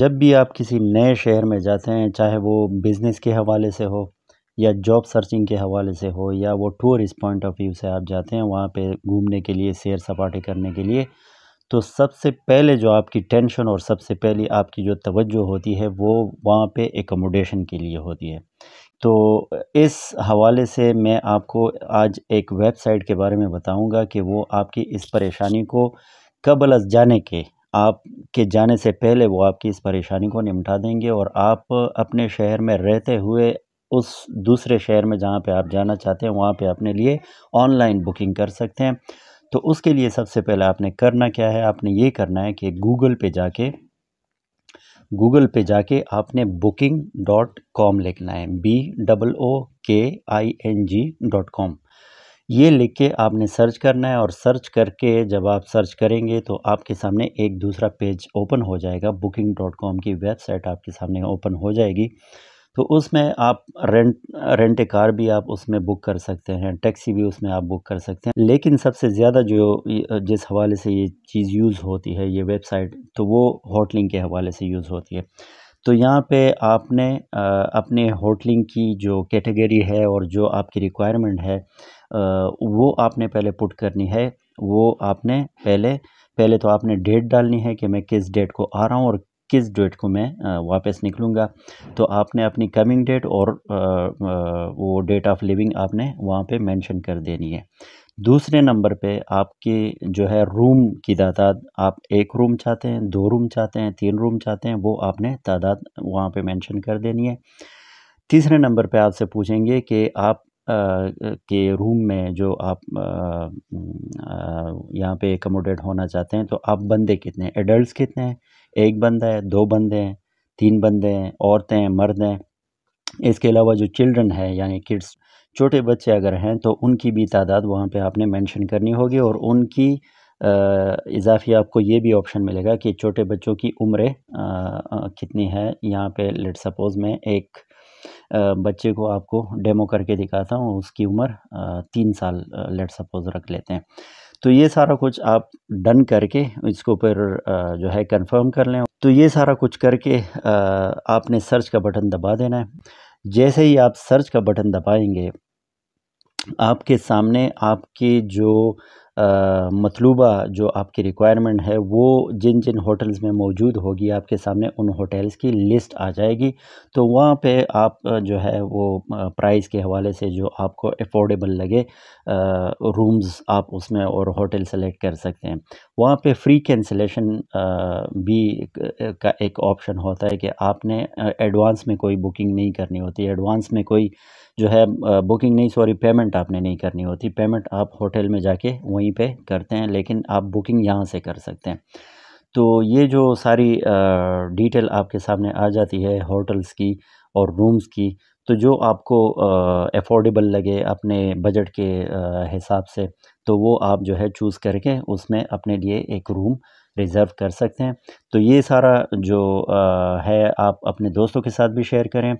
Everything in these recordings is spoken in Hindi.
जब भी आप किसी नए शहर में जाते हैं चाहे वो बिज़नेस के हवाले से हो या जॉब सर्चिंग के हवाले से हो या वो टूरिस्ट पॉइंट ऑफ व्यू से आप जाते हैं वहाँ पे घूमने के लिए सैर सपाटे करने के लिए तो सबसे पहले जो आपकी टेंशन और सबसे पहली आपकी जो तवज्जो होती है वो वहाँ पे एकोमोडेशन के लिए होती है तो इस हवाले से मैं आपको आज एक वेबसाइट के बारे में बताऊँगा कि वो आपकी इस परेशानी को कबल जाने के आपके जाने से पहले वो आपकी इस परेशानी को निपटा देंगे और आप अपने शहर में रहते हुए उस दूसरे शहर में जहाँ पे आप जाना चाहते हैं वहाँ पे अपने लिए ऑनलाइन बुकिंग कर सकते हैं तो उसके लिए सबसे पहले आपने करना क्या है आपने ये करना है कि गूगल पे जाके गूगल पे जाके आपने बुकिंग डॉट कॉम लिखना है B double O K I N G dot com ये लिख के आपने सर्च करना है और सर्च करके जब आप सर्च करेंगे तो आपके सामने एक दूसरा पेज ओपन हो जाएगा बुकिंग डॉट कॉम की वेबसाइट आपके सामने ओपन हो जाएगी तो उसमें आप रेंट रेंट ए कार भी आप उसमें बुक कर सकते हैं टैक्सी भी उसमें आप बुक कर सकते हैं लेकिन सबसे ज़्यादा जो जिस हवाले से ये चीज़ यूज़ होती है ये वेबसाइट तो वो होटलिंग के हवाले से यूज़ होती है तो यहाँ पे आपने अपने होटलिंग की जो कैटेगरी है और जो आपकी रिक्वायरमेंट है वो आपने पहले पुट करनी है वो आपने पहले पहले तो आपने डेट डालनी है कि मैं किस डेट को आ रहा हूँ और किस डेट को मैं वापस निकलूँगा तो आपने अपनी कमिंग डेट और वो डेट ऑफ लिविंग आपने वहाँ पे मेंशन कर देनी है दूसरे नंबर पे आपके जो है रूम की तादाद आप एक रूम चाहते हैं दो रूम चाहते हैं तीन रूम चाहते हैं वो आपने तादाद वहाँ पे मेंशन कर देनी है तीसरे नंबर पे आपसे पूछेंगे कि आप आ, के रूम में जो आप यहाँ पे एकोमोडेट होना चाहते हैं तो आप बंदे कितने एडल्ट कितने हैं एक बंदा है दो बंदे हैं तीन बंदे हैं औरतें हैं मर्द हैं इसके अलावा जो चिल्ड्रन है यानी किड्स छोटे बच्चे अगर हैं तो उनकी भी तादाद वहाँ पे आपने मेंशन करनी होगी और उनकी इजाफी आपको ये भी ऑप्शन मिलेगा कि छोटे बच्चों की उम्र कितनी है यहाँ पे लेट सपोज़ मैं एक बच्चे को आपको डेमो करके दिखाता हूँ उसकी उम्र तीन साल लेट सपोज़ रख लेते हैं तो ये सारा कुछ आप डन करके इसको फिर जो है कंफर्म कर लें तो ये सारा कुछ करके आपने सर्च का बटन दबा देना है जैसे ही आप सर्च का बटन दबाएंगे आपके सामने आपकी जो मतलूबा जो आपकी रिक्वायरमेंट है वो जिन जिन होटल्स में मौजूद होगी आपके सामने उन होटल्स की लिस्ट आ जाएगी तो वहाँ पे आप जो है वो प्राइस के हवाले से जो आपको अफोर्डेबल लगे रूम्स आप उसमें और होटल सेलेक्ट कर सकते हैं वहाँ पे फ्री कैंसलेशन भी का एक ऑप्शन होता है कि आपने एडवांस में कोई बुकिंग नहीं करनी होती एडवांस में कोई जो है बुकिंग नहीं सॉरी पेमेंट आपने नहीं करनी होती पेमेंट आप होटल में जाके वहीं वहीं पे करते हैं लेकिन आप बुकिंग यहाँ से कर सकते हैं तो ये जो सारी डिटेल आपके सामने आ जाती है होटल्स की और रूम्स की तो जो आपको अफोर्डेबल लगे अपने बजट के हिसाब से तो वो आप जो है चूज़ करके उसमें अपने लिए एक रूम रिज़र्व कर सकते हैं तो ये सारा जो आ, है आप अपने दोस्तों के साथ भी शेयर करें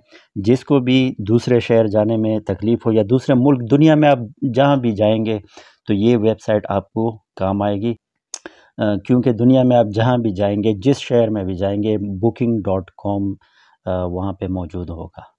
जिसको भी दूसरे शहर जाने में तकलीफ़ हो या दूसरे मुल्क दुनिया में आप जहाँ भी जाएंगे तो ये वेबसाइट आपको काम आएगी क्योंकि दुनिया में आप जहाँ भी जाएंगे जिस शहर में भी जाएंगे बुकिंग डॉट कॉम वहाँ पर मौजूद होगा